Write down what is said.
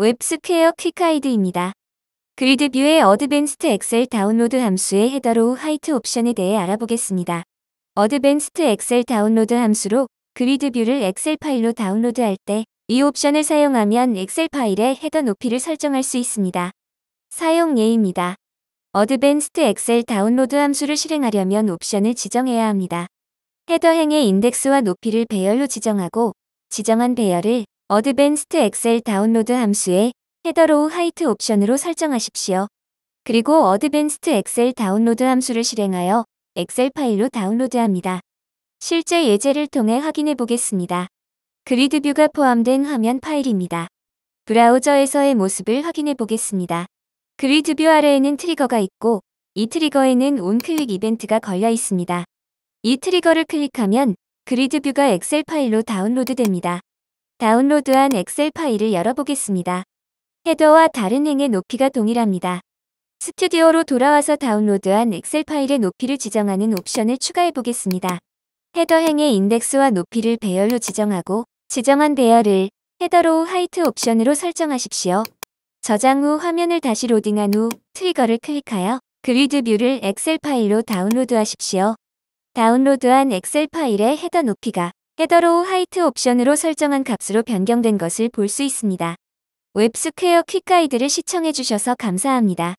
웹스퀘어 퀵하이드입니다. 그리드뷰의 어드밴스트 엑셀 다운로드 함수의 헤더로 화이트 옵션에 대해 알아보겠습니다. 어드밴스트 엑셀 다운로드 함수로 그리드뷰를 엑셀 파일로 다운로드할 때 이 옵션을 사용하면 엑셀 파일의 헤더 높이를 설정할 수 있습니다. 사용 예입니다. 어드밴스트 엑셀 다운로드 함수를 실행하려면 옵션을 지정해야 합니다. 헤더 행의 인덱스와 높이를 배열로 지정하고 지정한 배열을 어드밴스트 엑셀 다운로드 함수에 헤더로우 하이트 옵션으로 설정하십시오. 그리고 어드밴스트 엑셀 다운로드 함수를 실행하여 엑셀 파일로 다운로드합니다. 실제 예제를 통해 확인해 보겠습니다. 그리드 뷰가 포함된 화면 파일입니다. 브라우저에서의 모습을 확인해 보겠습니다. 그리드 뷰 아래에는 트리거가 있고 이 트리거에는 온클릭 이벤트가 걸려 있습니다. 이 트리거를 클릭하면 그리드 뷰가 엑셀 파일로 다운로드 됩니다. 다운로드한 엑셀 파일을 열어보겠습니다. 헤더와 다른 행의 높이가 동일합니다. 스튜디오로 돌아와서 다운로드한 엑셀 파일의 높이를 지정하는 옵션을 추가해 보겠습니다. 헤더 행의 인덱스와 높이를 배열로 지정하고 지정한 배열을 헤더로 하이트 옵션으로 설정하십시오. 저장 후 화면을 다시 로딩한 후 트리거를 클릭하여 그리드 뷰를 엑셀 파일로 다운로드하십시오. 다운로드한 엑셀 파일의 헤더 높이가 헤더로우 하이트 옵션으로 설정한 값으로 변경된 것을 볼 수 있습니다. 웹스퀘어 퀵가이드를 시청해주셔서 감사합니다.